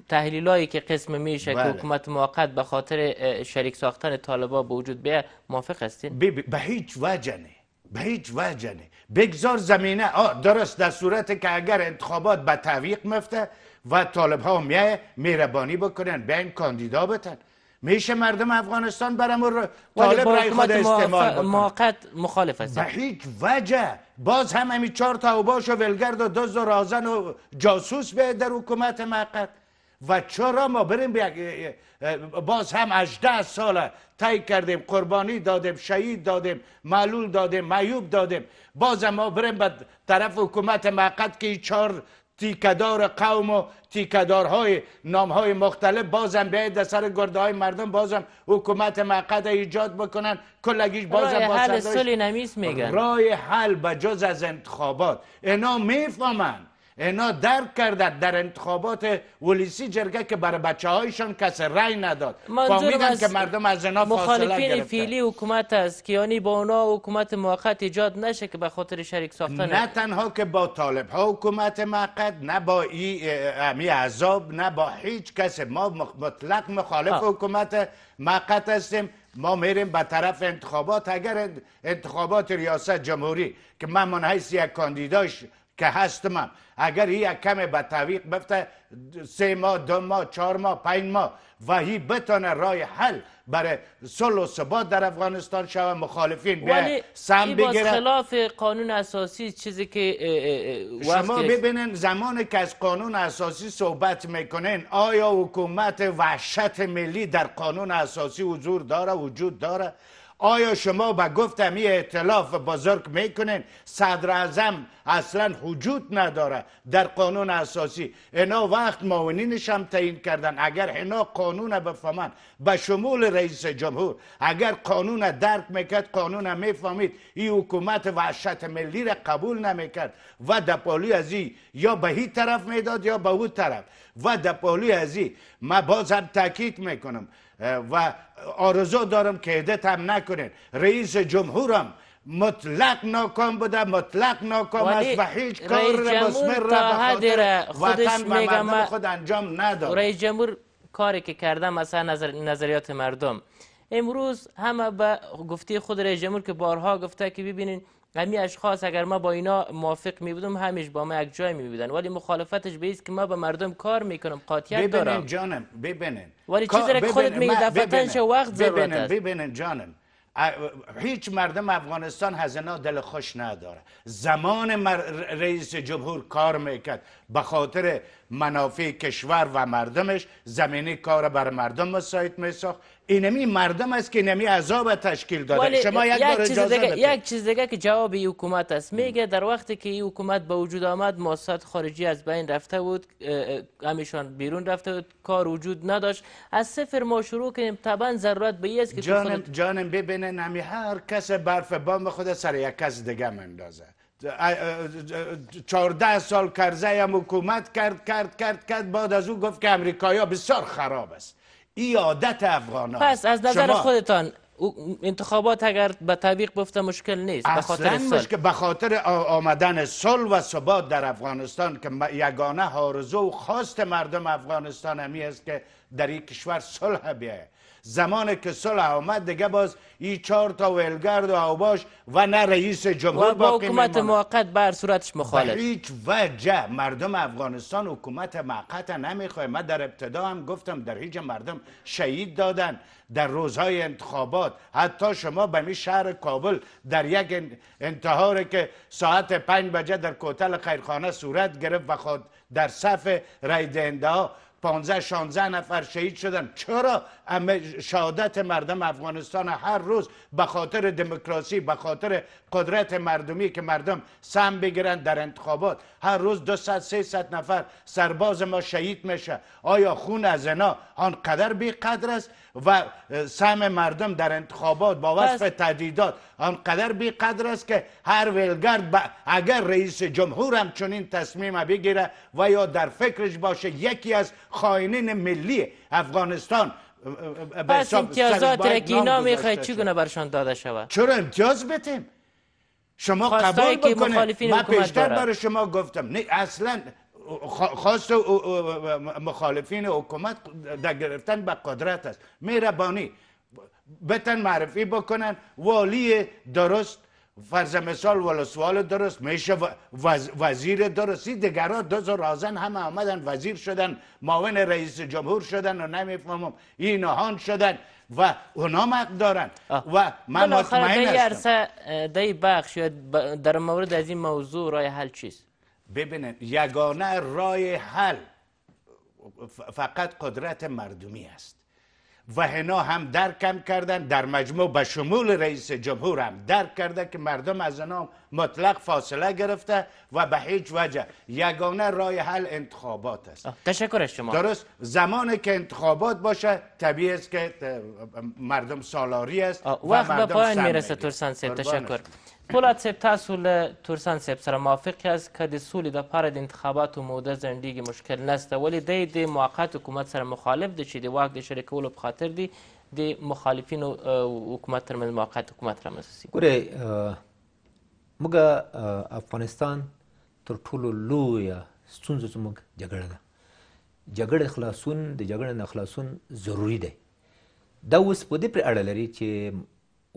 تحلیلایی که قسم میشه که بله. حکومت موقت به خاطر شریک ساختن طالبا به وجود بیه موافق هستین به هیچ وجه نه به هیچ وجه نه بگذار زمینه آه درست در صورت که اگر انتخابات به تعویق مفته و طالب ها میه مهربانی بکنن بین کاندیدا بتن میشه مردم افغانستان برامو طالب رای خود استعمال موقت مخالف است به هیچ وجه باز هم همین چهار تا و ولگرد و دزد و رازن و جاسوس به در حکومت موقت و چرا ما بریم باز هم 18 سال تای کردیم قربانی دادیم شهید دادیم معلول دادیم معیوب دادیم باز ما بریم به طرف حکومت معقد که چهار تیکدار قوم و تیکدارهای نامهای مختلف بازم بیاید در سر گرده های مردم بازم حکومت معقد ایجاد بکنن کلگیش بازم رای حل سلی رای حل بجز از انتخابات اینا میفهمند اینا درک کرده در انتخابات ولیسی جرگه که برای بچه هایشان کس رای نداد فهمیدن که مردم از اینا فاصله مخالفین فیلی حکومت است که یعنی با اونا حکومت موقت ایجاد نشه که به خاطر شریک ساختن نه تنها که با طالب ها حکومت موقت نه با امی عذاب نه با هیچ کس ما مطلق مخالف حکومت موقت هستیم ما میریم به طرف انتخابات اگر انتخابات ریاست جمهوری که من منحیث یک کاندیداش که هستم اگر یک کم به تعویق بفته سه ماه دو ماه چهار ماه پنج ماه و هی بتانه رای حل برای صلح و ثبات در افغانستان شوه مخالفین بیا سم بگیره خلاف قانون اساسی چیزی که شما ببینن زمانی که از قانون اساسی صحبت میکنین آیا حکومت وحشت ملی در قانون اساسی حضور داره وجود داره آیا شما با گفتم یه اطلاف بزرگ میکنین صدر اعظم اصلا وجود نداره در قانون اساسی اینا وقت معاونینش هم تعیین کردن اگر اینا قانون بفهمن به شمول رئیس جمهور اگر قانون درک میکرد قانون میفهمید این حکومت وحشت ملی را قبول نمیکرد و دپالی از یا به هی طرف میداد یا به او طرف و دپالی از این باز هم تاکید میکنم و آرزو دارم که هدت هم نکنین رئیس جمهورم مطلق ناکام بوده مطلق ناکام است و هیچ کار را به وطن و مردم خود انجام نداد رئیس جمهور کاری که کردم مثلا نظر، نظریات مردم امروز همه به گفتی خود رئیس جمهور که بارها گفته که ببینین همین اشخاص اگر ما با اینا موافق می بودم همیش با ما یک جای می ولی مخالفتش به که ما به مردم کار میکنم قاطیت ببینن دارم جانم ببینن ولی چیزی را که خودت میگی چه وقت ضرورت است ببینن جانم هیچ مردم افغانستان هزینا دل خوش نداره زمان رئیس جمهور کار میکرد به خاطر منافع کشور و مردمش زمینی کار بر مردم مساعد میساخت اینمی مردم است که اینمی عذاب تشکیل داده شما یک, یک چیز دیگه یک چیز دیگه که جواب حکومت است میگه در وقتی که این حکومت به وجود آمد موسسات خارجی از بین رفته بود همیشان بیرون رفته بود کار وجود نداشت از صفر ما شروع کنیم طبعا ضرورت به است که جانم خود... جانم ببینن هر کس برف بام خود سر یک کس دیگه مندازه چهارده سال کرزه هم حکومت کرد کرد کرد کرد بعد از او گفت که امریکایی بسیار خراب است ایادت افغان پس از نظر خودتان انتخابات اگر به تعویق بفته مشکل نیست به خاطر مشکل به خاطر آمدن صلح و ثبات در افغانستان که یگانه آرزو و خواست مردم افغانستان همی است که در این کشور صلح بیاید زمان که صلح آمد دیگه باز این چهار تا ولگرد و اوباش و نه رئیس جمهور با حکومت موقت بر صورتش مخالف هیچ وجه مردم افغانستان حکومت موقت نمیخواه من در ابتدا هم گفتم در هیچ مردم شهید دادن در روزهای انتخابات حتی شما به می شهر کابل در یک انتهاری که ساعت پنج بجه در کوتل خیرخانه صورت گرفت و خود در صف رای دهنده ها 15 16 نفر شهید شدن چرا شهادت مردم افغانستان هر روز به خاطر دموکراسی به خاطر قدرت مردمی که مردم سم بگیرند در انتخابات هر روز 200 300 نفر سرباز ما شهید میشه آیا خون از اینا آنقدر بی است و سهم مردم در انتخابات با وصف بس... تهدیدات آنقدر بی است که هر ولگرد اگر رئیس جمهور هم چنین تصمیم بگیره و یا در فکرش باشه یکی از خائنین ملی افغانستان پس امتیازات را که اینا میخواید چگونه برشان داده شود چرا امتیاز بتیم شما قبول بکنید من پیشتر برای شما گفتم نه اصلا خواست مخالفین حکومت در گرفتن به قدرت است میربانی بتن معرفی بکنن والی درست فرض مثال ولسوال درست میشه وزیر درستی دگرها دوز و رازن همه آمدن وزیر شدن معاون رئیس جمهور شدن و نمیفهمم این هان شدن و اونا حق دارن و من مطمئن هستم بخش در مورد از این موضوع رای حل چیست ببینید یگانه رای حل فقط قدرت مردمی است و هنا هم درکم کردن در مجموع به شمول رئیس جمهور هم درک کرده که مردم از نام مطلق فاصله گرفته و به هیچ وجه یگانه رای حل انتخابات است تشکر شما درست زمانی که انتخابات باشه طبیعی است که مردم سالاری است و وقت به پایان میرسه تشکر پولاد سیب تاسو له تورسان سیب سره موافق یاست که د سولې دپاره د انتخاباتو موده ځنډیږي مشکل نسته ولې دی د موقت حکومت سره مخالف دی چې د واک د شریکولو په خاطر دی د مخالفینو حکومت ترمنځ موقت حکومت رامنځته سي ګورئ موږ افغانستان تر ټولو لویه ستونزه زموږ جګړه ده جګړه خلاصون د جګړې نه خلاصون ضروری دی دا اوس په دې پرې اړه لري چې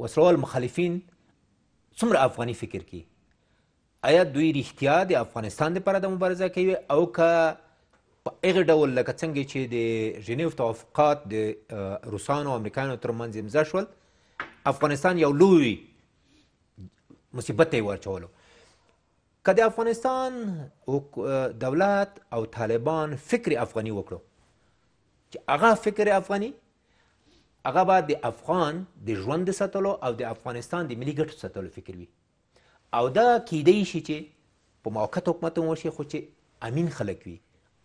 وسلوال مخالفین څومره افغاني فکر کوي آیا دوی رښتیا د افغانستان لپاره د مبارزه کوي او که په هغه ډول لکه څنګه چې د ژنیو توافقات د روسانو او امریکایانو ترمنځ امضا شول افغانستان یو لوی مصیبت ته ورچولو که د افغانستان دولت او طالبان فکر افغاني وکړو چې هغه فکر افغاني هغه به د افغان د ژوند د ساتلو او د افغانستان د ملي ګټو ساتلو فکر وي او دا کیدی شي چې په موقت حکومت وشي خو چې امین خلک وي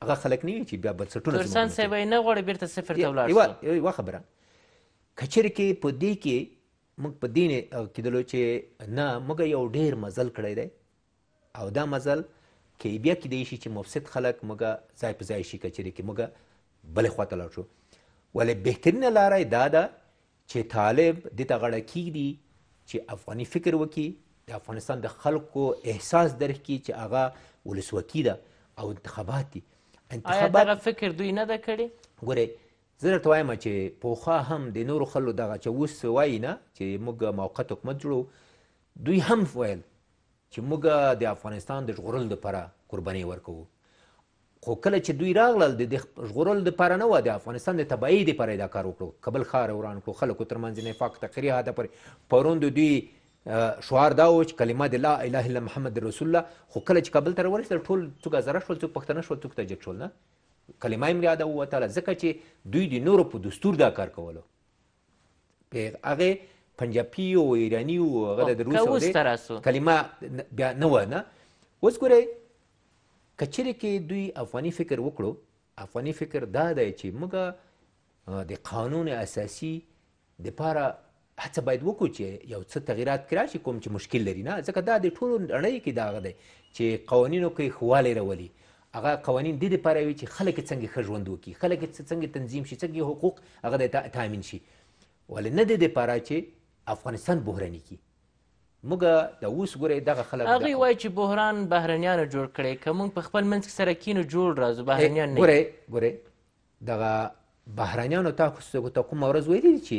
هغه خلک نه وي چې بیا بنسټونه ترسان صاحب نه غواړي بیرته صفر ته ولاړ شي یوه خبره کچر کې په دې کې موږ په دین کېدلو چې نه موږ یو ډیر مزل کړی دی او دا مزل کې بیا کېدای شي چې مفسد خلک موږ ځای په ځای شي کچېرې کې موږ بلې خواته لاړ شو ولې بهترینه لاره دا ده چې طالب دې ته غاړه کیږدي چې افغاني فکر وکړي د افغانستان د خلکو احساس درک کړي چې هغه ولسواکي ده او انتخابات دي انتخابات آیا دغه فکر دوی نه ده کړی ګورئ زه درته وایم چې پوخا هم د نورو خلکو دغه چې اوس وایي نه چې موږ موقت حکومت جوړو دوی هم ویل چې موږ د افغانستان د ژغورلو دپاره قربانۍ ورکوو خو کله چې دوی راغلل د ژغورلو دپاره نه وه د افغانستان د تباهۍ دپاره دا کار وکړو کابل ښار وران کړو خلکو ترمنځ نفاق تقري حده پورې پرون د دوی شعار دا و چې کلمه د لا اله الا محمد رسول الله خو کله چې کابل ته راورسېدل ټول څوک هزاره شول څوک پښتانه شول څوک تجک شول نه کلمه یې م یاده ووتله ځکه چې دوی د نورو په دستور دا کار کولو هغه پنجابي او ایراني او هغه د روس کلمه بیا نه وه نه اوس ګورئ کچره کې دوی افغاني فکر وکړو افغاني فکر دا دی چې موږ د قانون اساسي د پاره هڅه باید وکړو چې یو څه تغیرات کړی شي کوم چې مشکل لري نه ځکه دا د ټولو نړۍ کې داغه دی چې قوانینو کې خواله راولي هغه قوانین د دې لپاره وي چې خلک څنګه ښه ژوند وکړي خلک څنګه تنظیم شي څنګه حقوق هغه د تامین شي ولې نه د دې لپاره چې افغانستان بحراني کړي موږ د اوس ګورې دغه خلک هغوی وایي چې بحران بهرنیانو جوړ کړی که موږ په خپل منځ کې سره کینو جوړ راځو بهرنیان نه ګورې ګورې دغه بهرنیانو تاسو ته کومه ورځ ویلي چې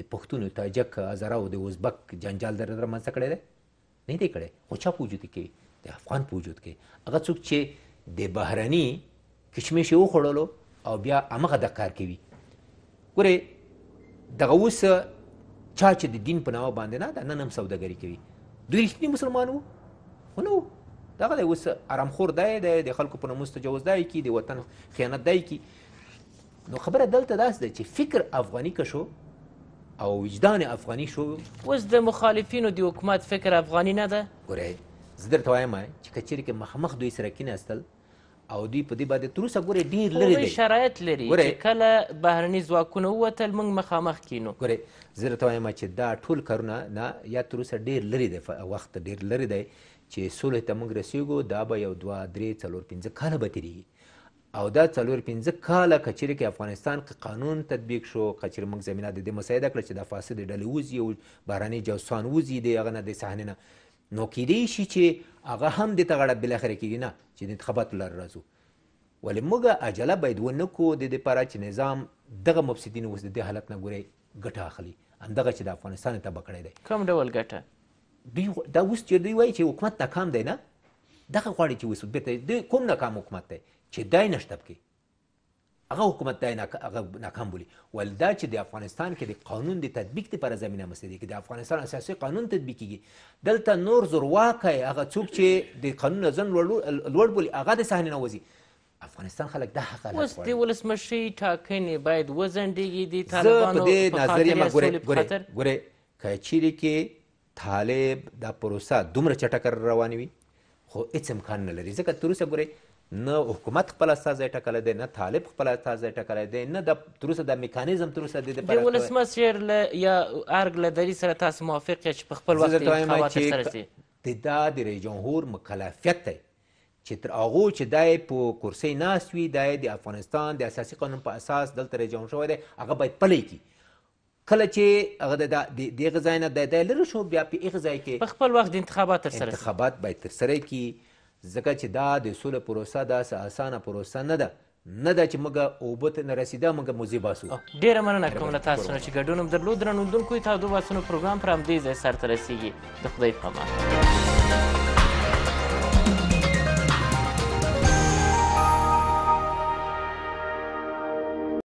د پښتون تاجک هزاره او د ازبک جنجال در رامنځته کړی دی نه دی کړی خو چا په وجود کې د افغان په وجود کې هغه څوک چې د بهرني کشمش یې وخوړلو او بیا همغه د کار کوي ګورې دغه اوس چا چې د دین په نامه باندې نه ده نن هم سوداګري کوي دوی رښتیني مسلمان وو خو نه وو دغه دی اوس ارامخور دی دی د خلکو په ناموس تجاوز دی کی د وطن خیانت دی کی نو خبره دلته داس ده چې فکر افغاني که شو او وجدان افغاني شو اوس د مخالفینو د حکومت فکر افغاني نه ده ګوره زه درته وایم چې که چیرې که مخامخ دوی سره کیناستل او دوی په دې باندې تر اوسه ګورې ډېر لرې دی شرایط لري چې کله بهرني ځواکونه ووتل موږ مخامخ کینو ګورې زه درته وایم چې دا ټول کارونه نه یا تر اوسه ډېر لرې دی وخت ډېر لرې دی چې سولې ته موږ رسیږو دا به یو دوه درې څلور پنځه کاله به تېرېږي او دا څلور پنځه کاله کچېرې کې افغانستان کې قانون تطبیق شو کچېرې موږ زمینه د دې مساعده کړه چې د فاسدې ډلې وځي او بهراني جاسوسان وځي د هغه نه د صحنې نه نو کیدی شي چې هغه هم د تغړه بل اخر کې نه چې د انتخابات لار راځو ولې موږ عجله باید ونکو د دې لپاره چې نظام دغه مفسدین اوس د حالت نه ګوري ګټه اخلي اندغه چې د افغانستان ته بکړی دی کوم ډول ګټه دوی دا اوس چې دوی وایي چې حکومت ناکام دی نه دغه غواړي چې وسو بیرته د کوم ناکام حکومت دی چې دای نشتب کې هغه حکومت دی هغه ناکام بولي ول دا چې د افغانستان کې د قانون د تطبیق لپاره زمینه مسته دي کې د افغانستان اساسي قانون تطبیق کیږي دلته نور زورواکه هغه څوک چې د قانون ځن لوړ بولي هغه د صحنې نه وځي افغانستان خلک دا حق لري اوس د ولسمشي ټاکنې باید وزنډېږي د طالبانو په نظر ما ګورې ګورې ګورې کچېری کې طالب دا پروسه دومره چټک روانوي خو هیڅ امکان نه لري ځکه تر اوسه ګورې نه حکومت خپل استازی ټاکلی دی نه طالب خپل استازی ټاکلی دی نه د تروسه د میکانیزم تروسه د دې د ولسمس شعر یا ارګ له دری سره تاسو موافق یې چې په خپل وخت انتخابات سره سي د دا د رئیس جمهور مکلفیت دی چې تر هغو چې دای په کرسۍ ناست وي دای د افغانستان د اساسي قانون په اساس دلته رئیس جمهور شوی دی هغه باید پلی کی کله چې هغه د دغه ځای نه د لرې شو بیا په هغه ځای کې په خپل وخت د انتخابات ترسره انتخابات باید ترسره کی ځکه چې دا د سوله پروسه داسې اسانه پروسه نه ده نه ده چې موږ اوبه ته نه رسېده موږ موزې باسو ډېره مننه کوم له تاسو نه چې ګډون م درلود درنو لیدونکو ته دوه باسونو پروګرام پر همدې ځای سرته رسیږي د خدای په امان